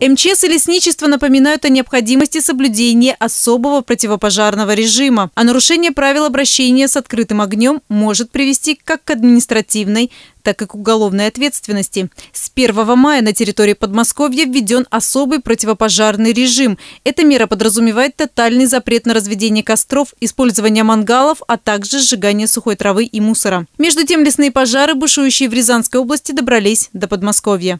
МЧС и лесничество напоминают о необходимости соблюдения особого противопожарного режима. А нарушение правил обращения с открытым огнем может привести как к административной, так и к уголовной ответственности. С 1 мая на территории Подмосковья введен особый противопожарный режим. Эта мера подразумевает тотальный запрет на разведение костров, использование мангалов, а также сжигание сухой травы и мусора. Между тем лесные пожары, бушующие в Рязанской области, добрались до Подмосковья.